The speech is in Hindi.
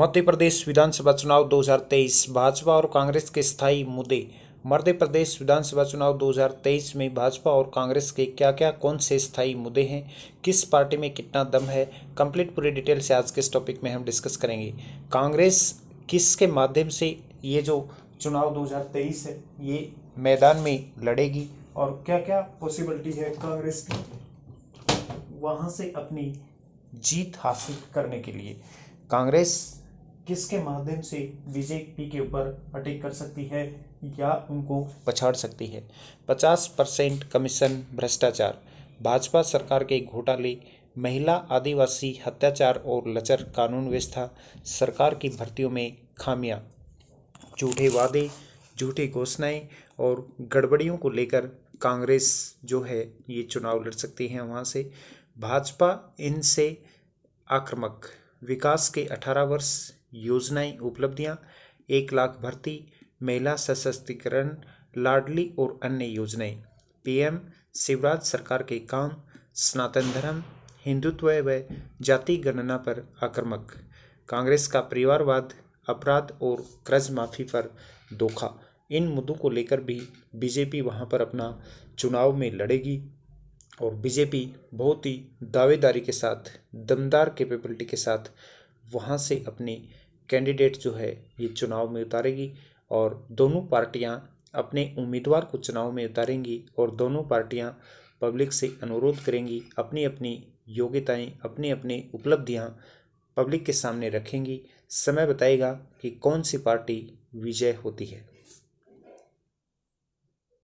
मध्य प्रदेश विधानसभा चुनाव 2023 भाजपा और कांग्रेस के स्थायी मुद्दे मध्य प्रदेश विधानसभा चुनाव 2023 में भाजपा और कांग्रेस के क्या क्या कौन से स्थायी मुद्दे हैं किस पार्टी में कितना दम है कंप्लीट पूरी डिटेल से आज के इस टॉपिक में हम डिस्कस करेंगे कांग्रेस किसके माध्यम से ये जो चुनाव 2023 है ये मैदान में लड़ेगी और क्या क्या पॉसिबिलिटी है कांग्रेस की वहाँ से अपनी जीत हासिल करने के लिए कांग्रेस किसके माध्यम से बीजेपी के ऊपर अटैक कर सकती है या उनको पछाड़ सकती है पचास परसेंट कमीशन भ्रष्टाचार भाजपा सरकार के घोटाले महिला आदिवासी हत्याचार और लचर कानून व्यवस्था सरकार की भर्तियों में खामियां झूठे वादे झूठी घोषणाएं और गड़बड़ियों को लेकर कांग्रेस जो है ये चुनाव लड़ सकती है वहाँ से भाजपा इनसे आक्रामक विकास के 18 वर्ष योजनाएं उपलब्धियां एक लाख भर्ती महिला सशक्तिकरण लाडली और अन्य योजनाएं पीएम शिवराज सरकार के काम सनातन धर्म हिंदुत्व व जाति गणना पर आक्रमक कांग्रेस का परिवारवाद अपराध और कर्ज माफी पर धोखा इन मुद्दों को लेकर भी बीजेपी वहां पर अपना चुनाव में लड़ेगी और बीजेपी बहुत ही दावेदारी के साथ दमदार कैपेबिलिटी के साथ वहाँ से अपने कैंडिडेट जो है ये चुनाव में उतारेगी और दोनों पार्टियाँ अपने उम्मीदवार को चुनाव में उतारेंगी और दोनों पार्टियाँ पब्लिक से अनुरोध करेंगी अपनी अपनी योग्यताएँ अपनी अपनी उपलब्धियाँ पब्लिक के सामने रखेंगी समय बताएगा कि कौन सी पार्टी विजय होती है